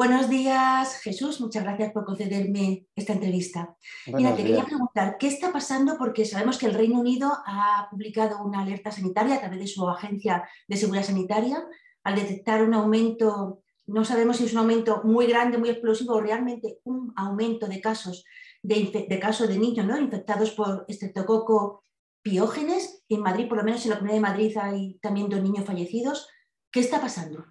Buenos días, Jesús. Muchas gracias por concederme esta entrevista. Mira, te quería preguntar, ¿qué está pasando? Porque sabemos que el Reino Unido ha publicado una alerta sanitaria a través de su agencia de seguridad sanitaria al detectar un aumento, no sabemos si es un aumento muy grande, muy explosivo, o realmente un aumento de casos de, casos de niños ¿no? infectados por estreptococo piógenes. En Madrid, por lo menos en la Comunidad de Madrid, hay también dos niños fallecidos. ¿Qué está pasando?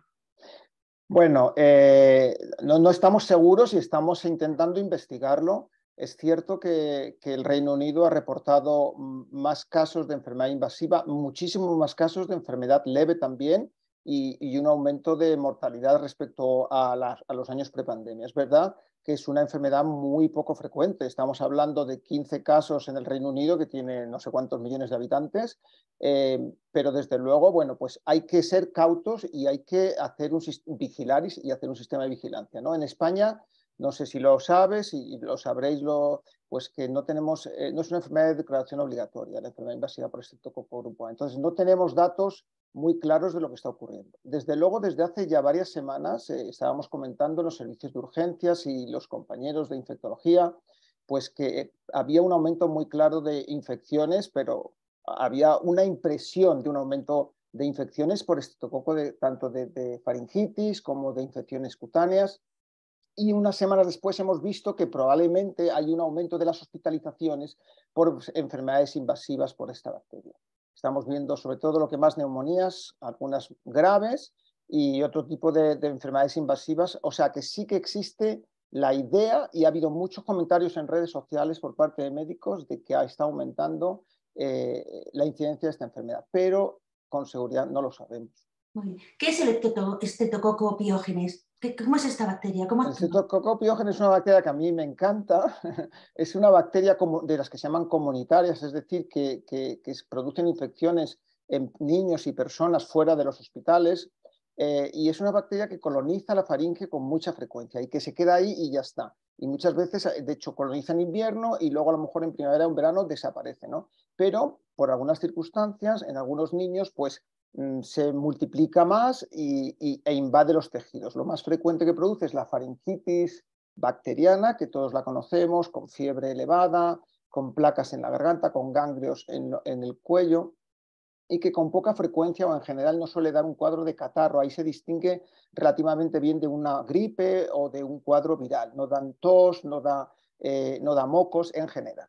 Bueno, eh, no, estamos seguros y estamos intentando investigarlo. Es cierto que, el Reino Unido ha reportado más casos de enfermedad invasiva, muchísimos más casos de enfermedad leve también, y, un aumento de mortalidad respecto a, los años prepandemia. Es verdad que es una enfermedad muy poco frecuente. Estamos hablando de 15 casos en el Reino Unido, que tiene no sé cuántos millones de habitantes, eh, pero desde luego, bueno, pues hay que ser cautos y hay que hacer un, vigilar y, hacer un sistema de vigilancia. ¿no? En España, no sé si lo sabes y, lo sabréis, lo, pues que no tenemos, eh, no es una enfermedad de declaración obligatoria, la enfermedad invasiva por este grupo. Entonces, no tenemos datos muy claros de lo que está ocurriendo. Desde luego, desde hace ya varias semanas eh, estábamos comentando en los servicios de urgencias y los compañeros de infectología, pues que eh, había un aumento muy claro de infecciones, pero había una impresión de un aumento de infecciones por estetococo, de, tanto de faringitis como de infecciones cutáneas. Y unas semanas después hemos visto que probablemente hay un aumento de las hospitalizaciones por enfermedades invasivas por esta bacteria. Estamos viendo sobre todo lo que más neumonías, algunas graves y otro tipo de, enfermedades invasivas. O sea que sí que existe la idea y ha habido muchos comentarios en redes sociales por parte de médicos de que está aumentando eh, la incidencia de esta enfermedad, pero con seguridad no lo sabemos. ¿Qué es el estetococo ¿Cómo es esta bacteria? El estetococo es una bacteria que a mí me encanta. es una bacteria de las que se llaman comunitarias, es decir, que, producen infecciones en niños y personas fuera de los hospitales. Eh, y es una bacteria que coloniza la faringe con mucha frecuencia y que se queda ahí y ya está. Y muchas veces, de hecho, coloniza en invierno y luego a lo mejor en primavera o en verano desaparece, ¿no? Pero por algunas circunstancias, en algunos niños, pues Mm, se multiplica más y, e invade los tejidos. Lo más frecuente que produce es la faringitis bacteriana, que todos la conocemos, con fiebre elevada, con placas en la garganta, con ganglios en, el cuello, y que con poca frecuencia o en general no suele dar un cuadro de catarro. Ahí se distingue relativamente bien de una gripe o de un cuadro viral. No dan tos, no da, eh, no da mocos en general.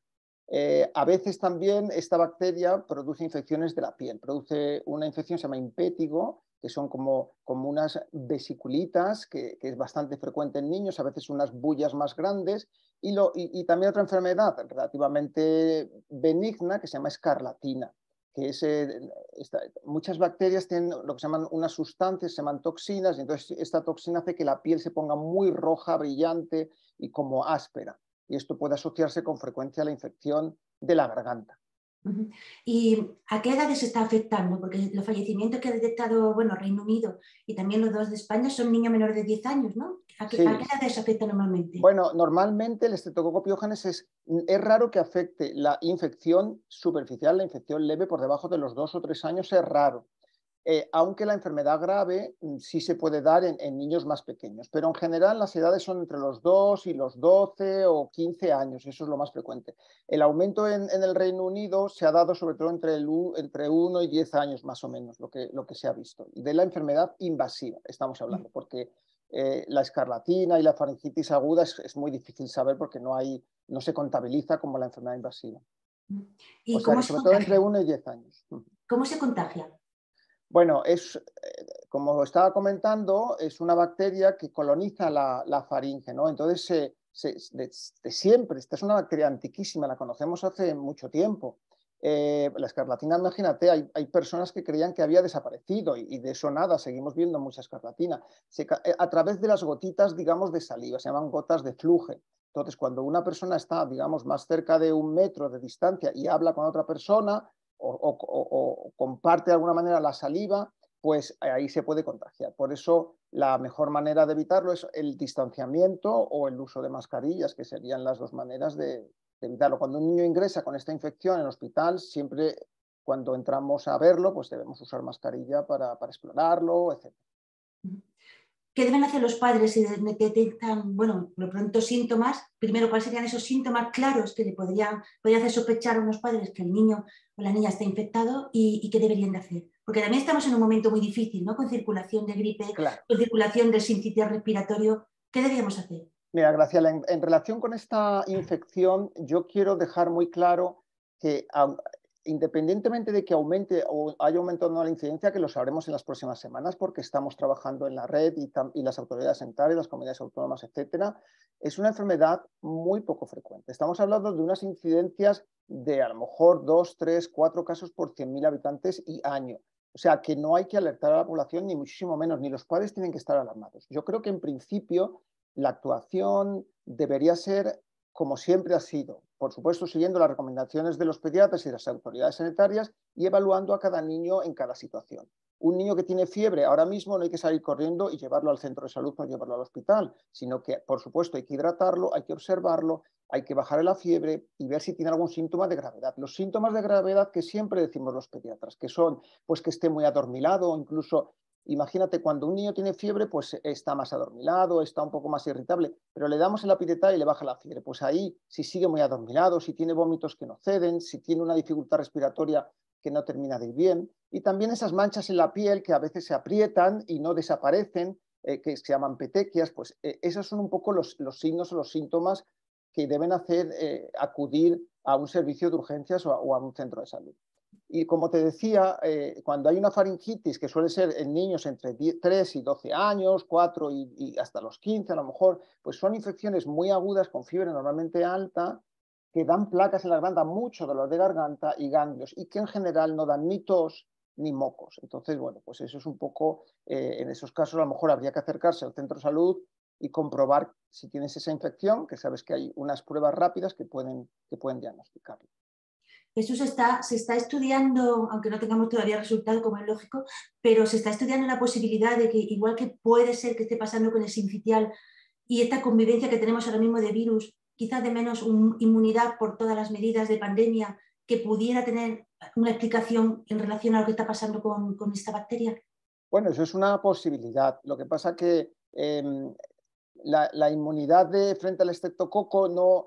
Eh, a veces también esta bacteria produce infecciones de la piel, produce una infección se llama impétigo, que son como, unas vesiculitas, que, es bastante frecuente en niños, a veces unas bullas más grandes, y, también otra enfermedad relativamente benigna que se llama escarlatina, que eh, muchas bacterias tienen lo que se llaman unas sustancias, se llaman toxinas, y entonces esta toxina hace que la piel se ponga muy roja, brillante y como áspera y esto puede asociarse con frecuencia a la infección de la garganta. ¿Y a qué edades se está afectando? Porque los fallecimientos que ha detectado bueno, Reino Unido y también los dos de España son niños menores de 10 años, ¿no? ¿A qué, edades se afecta normalmente? Bueno, normalmente el estetococopio es, es raro que afecte la infección superficial, la infección leve por debajo de los dos o tres años es raro. Eh, aunque la enfermedad grave mm, sí se puede dar en, niños más pequeños, pero en general las edades son entre los 2 y los 12 o 15 años, eso es lo más frecuente. El aumento en, el Reino Unido se ha dado sobre todo entre, entre 1 y 10 años más o menos, lo que, lo que se ha visto, de la enfermedad invasiva estamos hablando, mm. porque eh, la escarlatina y la faringitis aguda es, muy difícil saber porque no, hay, no se contabiliza como la enfermedad invasiva. Mm. ¿Y o sobre todo entre 1 y 10 años. ¿Cómo se contagia? Bueno, es, eh, como estaba comentando, es una bacteria que coloniza la, faringe, ¿no? Entonces, de, siempre, esta es una bacteria antiquísima, la conocemos hace mucho tiempo. Eh, la escarlatina, imagínate, hay, personas que creían que había desaparecido y, de eso nada, seguimos viendo mucha escarlatina. Eh, a través de las gotitas, digamos, de saliva, se llaman gotas de fluje. Entonces, cuando una persona está, digamos, más cerca de un metro de distancia y habla con otra persona, o, comparte de alguna manera la saliva, pues ahí se puede contagiar. Por eso la mejor manera de evitarlo es el distanciamiento o el uso de mascarillas, que serían las dos maneras de, evitarlo. Cuando un niño ingresa con esta infección en el hospital, siempre cuando entramos a verlo, pues debemos usar mascarilla para explorarlo, etc. ¿Qué deben hacer los padres si detectan, bueno, lo pronto síntomas? Primero, ¿cuáles serían esos síntomas claros que le podrían, hacer sospechar a unos padres que el niño o la niña está infectado y, qué deberían de hacer? Porque también estamos en un momento muy difícil, ¿no? Con circulación de gripe, con circulación de sincitis respiratorio. ¿Qué deberíamos hacer? Mira, Graciela, en, relación con esta infección, yo quiero dejar muy claro que independientemente de que aumente o haya aumentado la incidencia, que lo sabremos en las próximas semanas porque estamos trabajando en la red y, y, las autoridades centrales, las comunidades autónomas, etcétera, es una enfermedad muy poco frecuente. Estamos hablando de unas incidencias de a lo mejor 2, 3, 4 casos por 100.000 habitantes y año. O sea, que no hay que alertar a la población, ni muchísimo menos, ni los padres tienen que estar alarmados. Yo creo que en principio la actuación debería ser como siempre ha sido, por supuesto siguiendo las recomendaciones de los pediatras y las autoridades sanitarias y evaluando a cada niño en cada situación. Un niño que tiene fiebre ahora mismo no hay que salir corriendo y llevarlo al centro de salud, no llevarlo al hospital, sino que, por supuesto, hay que hidratarlo, hay que observarlo, hay que bajarle la fiebre y ver si tiene algún síntoma de gravedad. Los síntomas de gravedad que siempre decimos los pediatras, que son pues que esté muy adormilado, o incluso Imagínate, cuando un niño tiene fiebre, pues está más adormilado, está un poco más irritable, pero le damos el apitetal y le baja la fiebre. Pues ahí, si sigue muy adormilado, si tiene vómitos que no ceden, si tiene una dificultad respiratoria que no termina de ir bien, y también esas manchas en la piel que a veces se aprietan y no desaparecen, eh, que se llaman petequias, pues eh, esos son un poco los, signos o los síntomas que deben hacer eh, acudir a un servicio de urgencias o a un centro de salud. Y como te decía, eh, cuando hay una faringitis, que suele ser en niños entre 3 y 12 años, 4 y, hasta los 15 a lo mejor, pues son infecciones muy agudas con fiebre normalmente alta, que dan placas en la garganta, mucho dolor de garganta y ganglios, y que en general no dan ni tos ni mocos. Entonces, bueno, pues eso es un poco, eh, en esos casos a lo mejor habría que acercarse al centro de salud y comprobar si tienes esa infección, que sabes que hay unas pruebas rápidas que pueden, que pueden diagnosticarlo. Eso está, se está estudiando, aunque no tengamos todavía resultado, como es lógico, pero se está estudiando la posibilidad de que, igual que puede ser que esté pasando con el sinfitial y esta convivencia que tenemos ahora mismo de virus, quizás de menos inmunidad por todas las medidas de pandemia, que pudiera tener una explicación en relación a lo que está pasando con, esta bacteria? Bueno, eso es una posibilidad. Lo que pasa que em, la, inmunidad de frente al estreptococo no,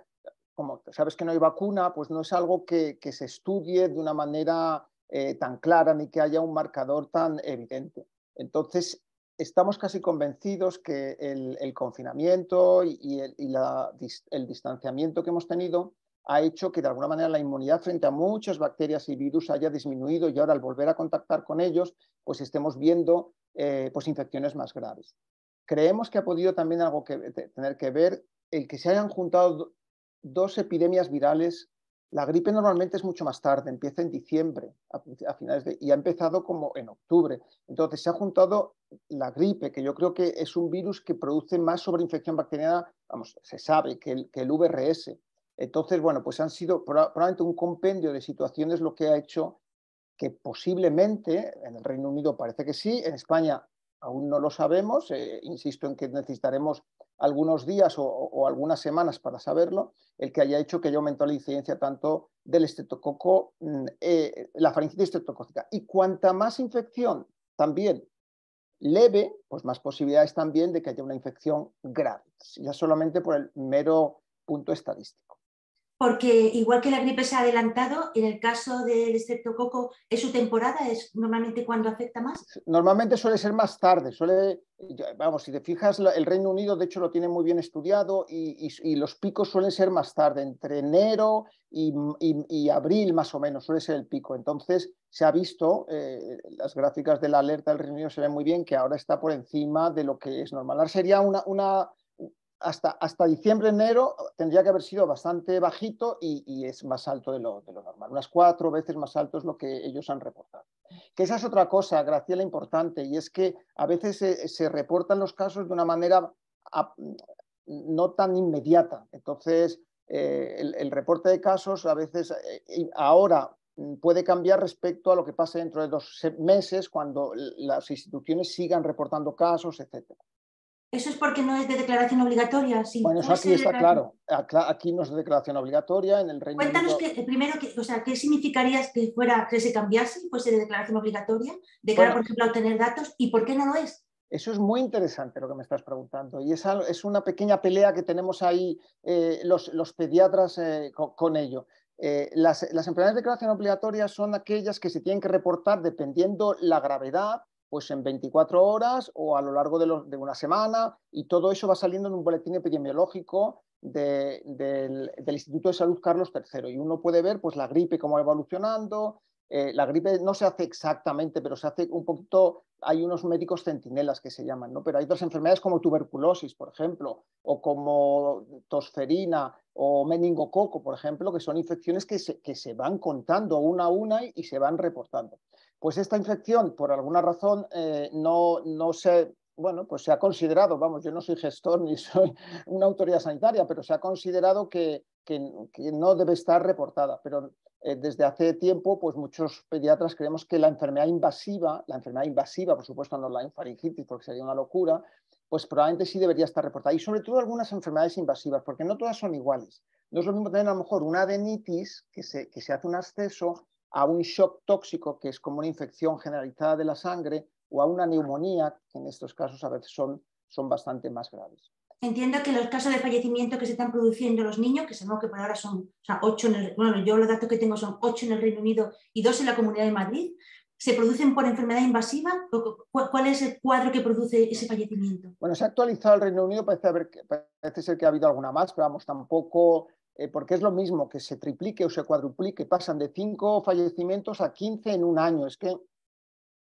como sabes que no hay vacuna, pues no es algo que, se estudie de una manera eh, tan clara ni que haya un marcador tan evidente. Entonces, estamos casi convencidos que el, confinamiento y, el, distanciamiento que hemos tenido ha hecho que de alguna manera la inmunidad frente a muchas bacterias y virus haya disminuido y ahora al volver a contactar con ellos, pues estemos viendo eh, pues infecciones más graves. Creemos que ha podido también algo que tener que ver el que se hayan juntado dos epidemias virales. La gripe normalmente es mucho más tarde, empieza en diciembre, a, finales de, y ha empezado como en octubre. Entonces se ha juntado la gripe, que yo creo que es un virus que produce más sobreinfección bacteriana, vamos, se sabe, que el, que el VRS. Entonces, bueno, pues han sido probablemente un compendio de situaciones lo que ha hecho que posiblemente, en el Reino Unido parece que sí, en España aún no lo sabemos, eh, insisto en que necesitaremos algunos días o, algunas semanas para saberlo, el que haya hecho que haya aumentado la incidencia tanto del estetococo mm, eh, la faringitis estreptocócica. Y cuanta más infección también leve, pues más posibilidades también de que haya una infección grave, ya solamente por el mero punto estadístico porque igual que la gripe se ha adelantado, en el caso del estreptococo, ¿es su temporada? ¿Es normalmente cuando afecta más? Normalmente suele ser más tarde, suele, vamos, si te fijas, el Reino Unido de hecho lo tiene muy bien estudiado y, los picos suelen ser más tarde, entre enero y, abril más o menos, suele ser el pico. Entonces, se ha visto, eh, las gráficas de la alerta del Reino Unido se ven muy bien, que ahora está por encima de lo que es normal. Ahora sería una hasta, diciembre, enero, tendría que haber sido bastante bajito y, es más alto de lo, normal. Unas cuatro veces más alto es lo que ellos han reportado. Que esa es otra cosa, Graciela, importante, y es que a veces se, reportan los casos de una manera no tan inmediata. Entonces, eh, el, reporte de casos a veces eh, ahora puede cambiar respecto a lo que pase dentro de dos meses cuando las instituciones sigan reportando casos, etcétera. Eso es porque no es de declaración obligatoria. bueno, eso aquí está claro. Aquí no es de declaración obligatoria en el Reino Cuéntanos primero, o sea, ¿qué significaría que, fuera, que se cambiase y fuese de declaración obligatoria de cara, por ejemplo, a obtener datos? ¿Y por qué no lo es? Eso es muy interesante lo que me estás preguntando. Y esa es una pequeña pelea que tenemos ahí eh, los, pediatras eh, con, ello. Eh, las, las, de declaración obligatoria son aquellas que se tienen que reportar dependiendo la gravedad pues en 24 horas o a lo largo de, una semana y todo eso va saliendo en un boletín epidemiológico del, Instituto de Salud Carlos III y uno puede ver pues la gripe cómo va evolucionando. Eh, la gripe no se hace exactamente, pero se hace un poquito, hay unos médicos centinelas que se llaman, ¿no? pero hay otras enfermedades como tuberculosis, por ejemplo, o como tosferina o meningococo, por ejemplo, que son infecciones que se, van contando una a una y se van reportando pues esta infección, por alguna razón, eh, no, no se, bueno, pues se ha considerado, vamos, yo no soy gestor ni soy una autoridad sanitaria, pero se ha considerado que, que, no debe estar reportada. Pero eh, desde hace tiempo, pues muchos pediatras creemos que la enfermedad invasiva, la enfermedad invasiva, por supuesto, no la infaringitis, porque sería una locura, pues probablemente sí debería estar reportada. Y sobre todo algunas enfermedades invasivas, porque no todas son iguales. No es lo mismo tener a lo mejor una adenitis que se, que se hace un acceso a un shock tóxico, que es como una infección generalizada de la sangre, o a una neumonía, que en estos casos a veces son, son bastante más graves. Entiendo que los casos de fallecimiento que se están produciendo en los niños, que sabemos que por ahora son ocho, en el, bueno, yo los datos que tengo son ocho en el Reino Unido y dos en la Comunidad de Madrid, ¿se producen por enfermedad invasiva? ¿Cuál es el cuadro que produce ese fallecimiento? Bueno, se ha actualizado el Reino Unido, parece, parece ser que ha habido alguna más, pero vamos, tampoco eh, porque es lo mismo que se triplique o se cuadruplique, pasan de 5 fallecimientos a 15 en un año. Es que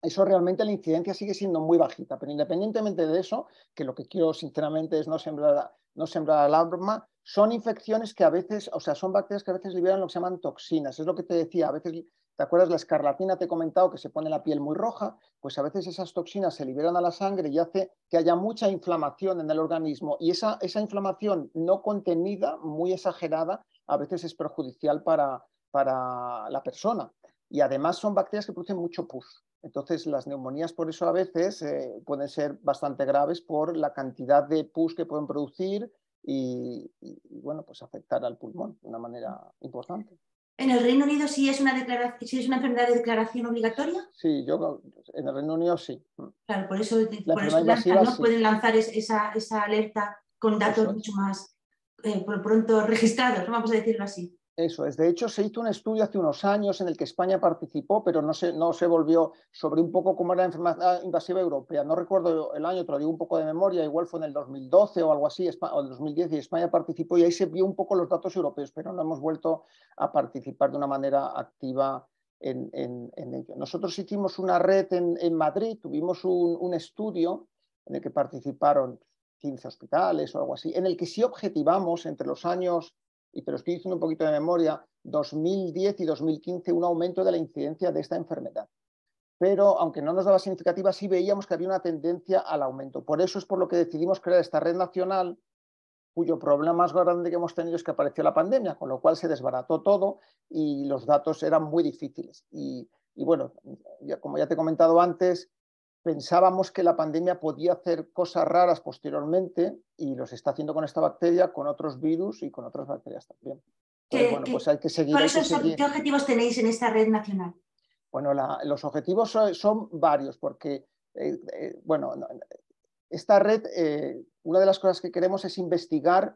eso realmente la incidencia sigue siendo muy bajita, pero independientemente de eso, que lo que quiero sinceramente es no sembrar, no sembrar alarma, son infecciones que a veces, o sea, son bacterias que a veces liberan lo que se llaman toxinas. Es lo que te decía, a veces ¿Te acuerdas la escarlatina? Te he comentado que se pone la piel muy roja, pues a veces esas toxinas se liberan a la sangre y hace que haya mucha inflamación en el organismo y esa, inflamación no contenida, muy exagerada, a veces es perjudicial para, la persona. Y además son bacterias que producen mucho pus. Entonces las neumonías por eso a veces eh, pueden ser bastante graves por la cantidad de pus que pueden producir y, bueno, pues afectar al pulmón de una manera importante. ¿En el Reino Unido sí es una, declaración, enfermedad de declaración obligatoria? Sí, yo en el Reino Unido sí. Claro, por eso, por ¿no? pueden lanzar esa, alerta con datos mucho más eh, por pronto registrados, vamos a decirlo así. Eso es. De hecho, se hizo un estudio hace unos años en el que España participó, pero no se, no se volvió sobre un poco cómo era la enfermedad ah, invasiva europea. No recuerdo el año, te lo digo un poco de memoria, igual fue en el 2012 o algo así, o el 2010, y España participó y ahí se vio un poco los datos europeos, pero no hemos vuelto a participar de una manera activa en, ello. Nosotros hicimos una red en, Madrid, tuvimos un, un estudio en el que participaron 15 hospitales o algo así, en el que sí objetivamos entre los años y te lo estoy diciendo un poquito de memoria, 2010 y 2015 un aumento de la incidencia de esta enfermedad. Pero aunque no nos daba significativa, sí veíamos que había una tendencia al aumento. Por eso es por lo que decidimos crear esta red nacional, cuyo problema más grande que hemos tenido es que apareció la pandemia, con lo cual se desbarató todo y los datos eran muy difíciles. Y, bueno, como ya te he comentado antes, pensábamos que la pandemia podía hacer cosas raras posteriormente y los está haciendo con esta bacteria, con otros virus y con otras bacterias también. Pues hay que seguir, ¿Qué objetivos tenéis en esta red nacional? Bueno, los objetivos son, varios porque, eh, eh, bueno, esta red, eh, una de las cosas que queremos es investigar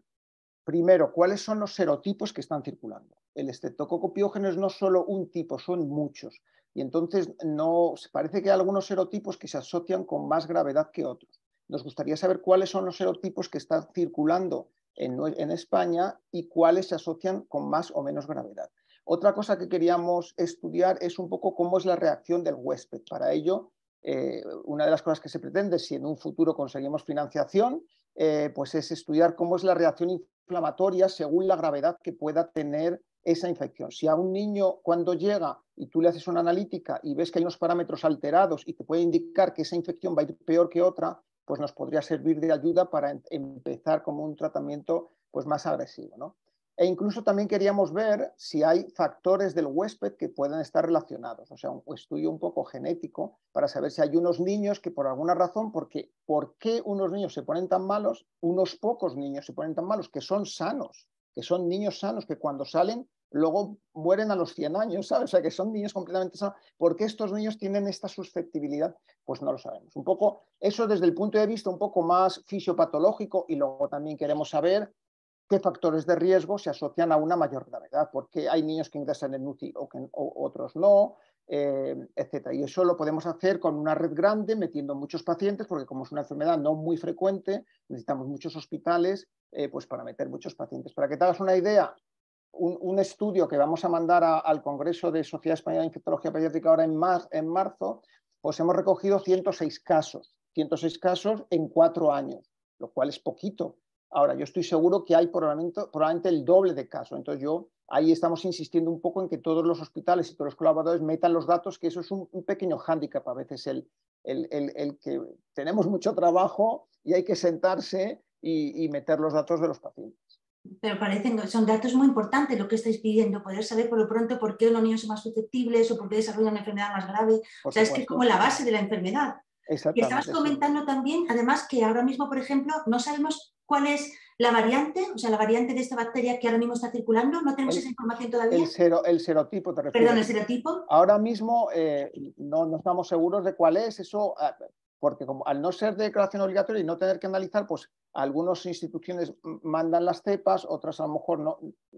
primero cuáles son los serotipos que están circulando. El estreptococo es no solo un tipo, son muchos y entonces no parece que hay algunos serotipos que se asocian con más gravedad que otros. Nos gustaría saber cuáles son los serotipos que están circulando en, España y cuáles se asocian con más o menos gravedad. Otra cosa que queríamos estudiar es un poco cómo es la reacción del huésped. Para ello, eh, una de las cosas que se pretende, si en un futuro conseguimos financiación, eh, pues es estudiar cómo es la reacción inflamatoria según la gravedad que pueda tener esa infección. Si a un niño cuando llega y tú le haces una analítica y ves que hay unos parámetros alterados y te puede indicar que esa infección va a ir peor que otra, pues nos podría servir de ayuda para em-, empezar como un tratamiento pues, más agresivo. ¿no? E incluso también queríamos ver si hay factores del huésped que puedan estar relacionados, o sea, un estudio un poco genético para saber si hay unos niños que por alguna razón, porque ¿por qué unos niños se ponen tan malos? Unos pocos niños se ponen tan malos, que son sanos, que son niños sanos, que cuando salen luego mueren a los 100 años, ¿sabes? O sea, que son niños completamente sanos. ¿Por qué estos niños tienen esta susceptibilidad? Pues no lo sabemos. Un poco eso desde el punto de vista un poco más fisiopatológico y luego también queremos saber qué factores de riesgo se asocian a una mayor gravedad, porque hay niños que ingresan en UCI o, que, otros no, eh, etc. Y eso lo podemos hacer con una red grande, metiendo muchos pacientes, porque como es una enfermedad no muy frecuente, necesitamos muchos hospitales eh, pues para meter muchos pacientes. Para que te hagas una idea, un, estudio que vamos a mandar al Congreso de Sociedad Española de Infectología Pediátrica ahora en, marzo, pues hemos recogido 106 casos, 106 casos en cuatro años, lo cual es poquito. Ahora, yo estoy seguro que hay probablemente, el doble de casos. Entonces, yo ahí estamos insistiendo un poco en que todos los hospitales y todos los colaboradores metan los datos, que eso es un, pequeño hándicap a veces, el, que tenemos mucho trabajo y hay que sentarse y meter los datos de los pacientes pero parecen, son datos muy importantes lo que estáis pidiendo, poder saber por lo pronto por qué los niños son más susceptibles o por qué desarrollan una enfermedad más grave. o sea, es que es como la base de la enfermedad. Y estabas comentando también, además, que ahora mismo, por ejemplo, no sabemos cuál es la variante, o sea, la variante de esta bacteria que ahora mismo está circulando, no tenemos esa información todavía. El, serotipo, te refieres. Perdón, el serotipo. Ahora mismo eh, no, no, estamos seguros de cuál es, eso ah, porque como, al no ser de declaración obligatoria y no tener que analizar, pues algunas instituciones mandan las cepas, otras a lo mejor no,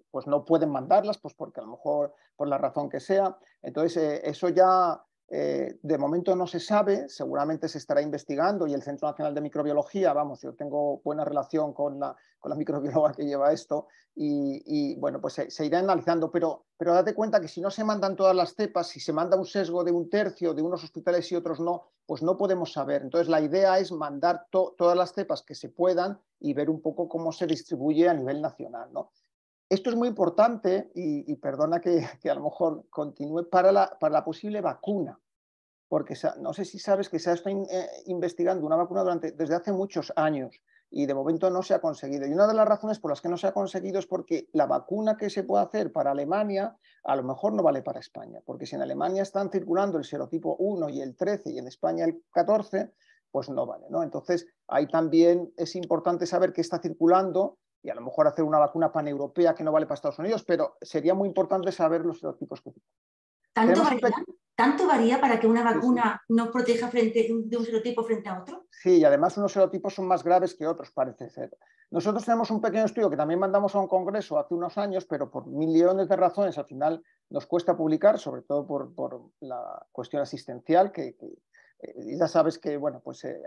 pues no pueden mandarlas, pues porque a lo mejor por la razón que sea. Entonces, eh, eso ya eh, de momento no se sabe, seguramente se estará investigando y el Centro Nacional de Microbiología, vamos, yo tengo buena relación con la, microbióloga que lleva esto y, bueno, pues se, irá analizando, pero, pero date cuenta que si no se mandan todas las cepas, si se manda un sesgo de un tercio de unos hospitales y otros no, pues no podemos saber. Entonces la idea es mandar todas las cepas que se puedan y ver un poco cómo se distribuye a nivel nacional, ¿no? Esto es muy importante y, perdona que, a lo mejor continúe para la posible vacuna porque no sé si sabes que se ha estado eh, investigando una vacuna durante, desde hace muchos años y de momento no se ha conseguido. Y una de las razones por las que no se ha conseguido es porque la vacuna que se puede hacer para Alemania a lo mejor no vale para España, porque si en Alemania están circulando el serotipo 1 y el 13 y en España el 14, pues no vale. ¿no? Entonces, ahí también es importante saber qué está circulando y a lo mejor hacer una vacuna paneuropea que no vale para Estados Unidos, pero sería muy importante saber los serotipos que circulan. ¿Tanto varía para que una vacuna nos proteja frente, de un serotipo frente a otro? Sí, y además unos serotipos son más graves que otros, parece ser. Nosotros tenemos un pequeño estudio que también mandamos a un congreso hace unos años, pero por millones de razones al final nos cuesta publicar, sobre todo por, la cuestión asistencial, que, eh, ya sabes que bueno, pues, eh,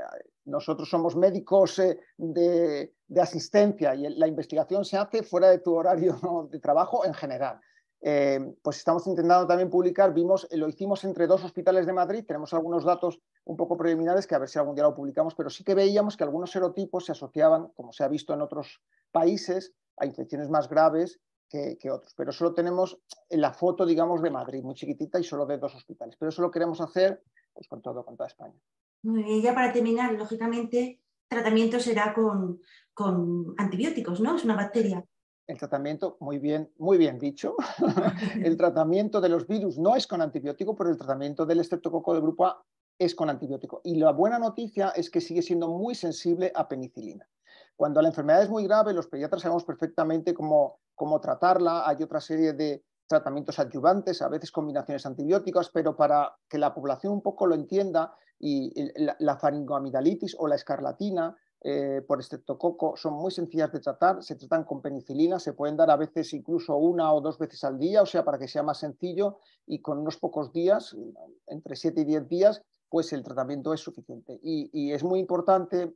nosotros somos médicos eh, de, asistencia y la investigación se hace fuera de tu horario de trabajo en general. Eh, pues estamos intentando también publicar, vimos, eh, lo hicimos entre dos hospitales de Madrid, tenemos algunos datos un poco preliminares que a ver si algún día lo publicamos, pero sí que veíamos que algunos serotipos se asociaban, como se ha visto en otros países, a infecciones más graves que, otros. Pero solo tenemos la foto, digamos, de Madrid, muy chiquitita y solo de dos hospitales. Pero eso lo queremos hacer pues, con todo, con toda España. Muy ya para terminar, lógicamente, tratamiento será con antibióticos, ¿no? Es una bacteria el tratamiento, muy bien, muy bien dicho, el tratamiento de los virus no es con antibiótico, pero el tratamiento del estreptococo de grupo A es con antibiótico. Y la buena noticia es que sigue siendo muy sensible a penicilina. Cuando la enfermedad es muy grave, los pediatras sabemos perfectamente cómo, tratarla. Hay otra serie de tratamientos adyuvantes, a veces combinaciones antibióticas, pero para que la población un poco lo entienda, y la, la faringoamidalitis o la escarlatina por eh, por estreptococo son muy sencillas de tratar, se tratan con penicilina, se pueden dar a veces incluso una o dos veces al día, o sea, para que sea más sencillo y con unos pocos días, entre 7 y 10 días, pues el tratamiento es suficiente. Y, y es muy importante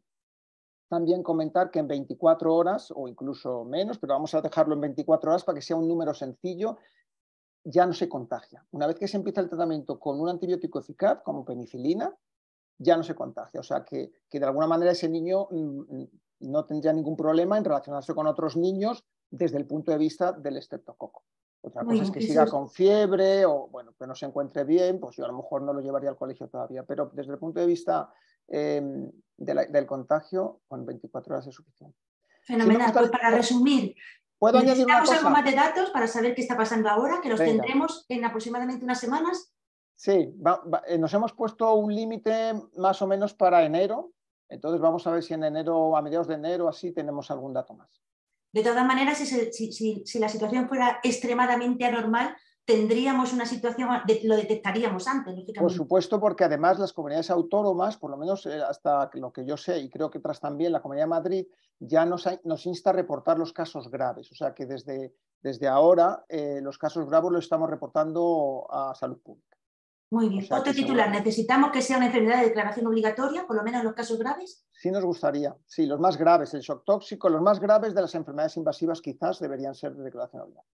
también comentar que en 24 horas o incluso menos, pero vamos a dejarlo en 24 horas para que sea un número sencillo, ya no se contagia. Una vez que se empieza el tratamiento con un antibiótico eficaz como penicilina, ya no se contagia. O sea, que, de alguna manera ese niño mm, mm, no tendría ningún problema en relacionarse con otros niños desde el punto de vista del estreptococo. Otra cosa es que siga con fiebre o bueno, que no se encuentre bien, pues yo a lo mejor no lo llevaría al colegio todavía, pero desde el punto de vista em, del contagio, con 24 horas es suficiente. Fenomenal. pues para resumir, ¿puedo añadir algo más de datos para saber qué está pasando ahora, que los tendremos en aproximadamente unas semanas Sí, eh, nos hemos puesto un límite más o menos para enero. Entonces vamos a ver si en enero, a mediados de enero, así tenemos algún dato más. De todas maneras, si, la situación fuera extremadamente anormal, tendríamos una situación, lo detectaríamos antes, Por supuesto, porque además las comunidades autónomas, por lo menos eh, hasta lo que yo sé y creo que tras también, la Comunidad de Madrid, ya nos, insta a reportar los casos graves. O sea que desde, ahora eh, los casos graves los estamos reportando a salud pública. Muy bien. Otro titular, ¿necesitamos que sea una enfermedad de declaración obligatoria, por lo menos en los casos graves? Sí, nos gustaría. Sí, los más graves, el shock tóxico, los más graves de las enfermedades invasivas quizás deberían ser de declaración obligatoria.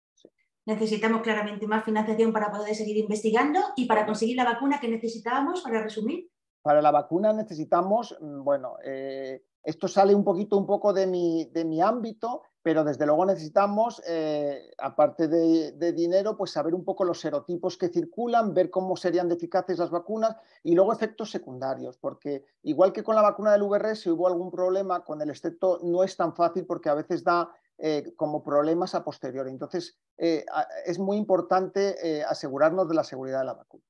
Necesitamos claramente más financiación para poder seguir investigando y para conseguir la vacuna que necesitábamos, para resumir. Para la vacuna necesitamos, mm, bueno, eh, esto sale un poquito un poco de mi, de mi ámbito, pero desde luego necesitamos, eh, aparte de, dinero, pues saber un poco los serotipos que circulan, ver cómo serían eficaces las vacunas y luego efectos secundarios, porque igual que con la vacuna del VRS si hubo algún problema, con el estepto no es tan fácil porque a veces da eh, como problemas a posteriori. Entonces, eh, es muy importante asegurarnos de la seguridad de la vacuna.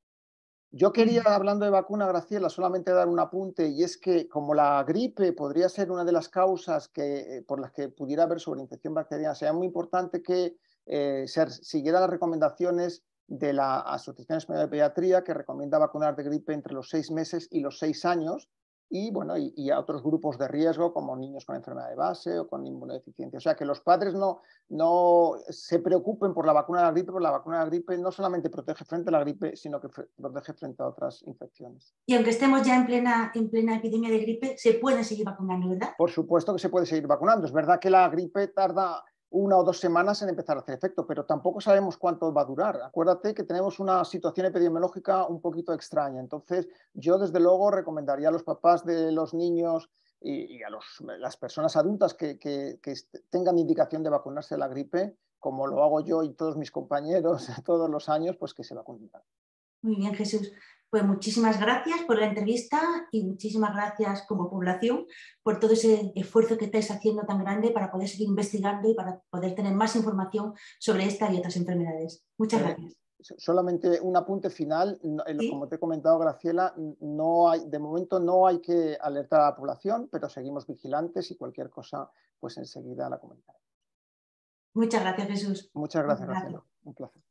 Yo quería, hablando de vacuna, Graciela, solamente dar un apunte y es que como la gripe podría ser una de las causas que, eh, por las que pudiera haber sobreinfección bacteriana, sería muy importante que eh, se siguiera las recomendaciones de la Asociación Española de Pediatría que recomienda vacunar de gripe entre los seis meses y los seis años y, bueno, y, a otros grupos de riesgo como niños con enfermedad de base o con inmunodeficiencia. O sea, que los padres no, no se preocupen por la vacuna de la gripe, porque la vacuna de la gripe no solamente protege frente a la gripe, sino que protege frente a otras infecciones. Y aunque estemos ya en plena, en plena epidemia de gripe, se puede seguir vacunando, ¿verdad? Por supuesto que se puede seguir vacunando. Es verdad que la gripe tarda una o dos semanas en empezar a hacer efecto, pero tampoco sabemos cuánto va a durar. Acuérdate que tenemos una situación epidemiológica un poquito extraña. Entonces, yo desde luego recomendaría a los papás de los niños y, a las personas adultas que, que, tengan indicación de vacunarse de la gripe, como lo hago yo y todos mis compañeros todos los años, pues que se vacunen. Muy bien, Jesús. Pues muchísimas gracias por la entrevista y muchísimas gracias como población por todo ese esfuerzo que estáis haciendo tan grande para poder seguir investigando y para poder tener más información sobre esta y otras enfermedades. Muchas eh, gracias. Solamente un apunte final, como te he comentado Graciela, no hay, de momento no hay que alertar a la población, pero seguimos vigilantes y cualquier cosa, pues enseguida la comentaré Muchas gracias Jesús. Muchas gracias, gracias. Graciela. Un placer.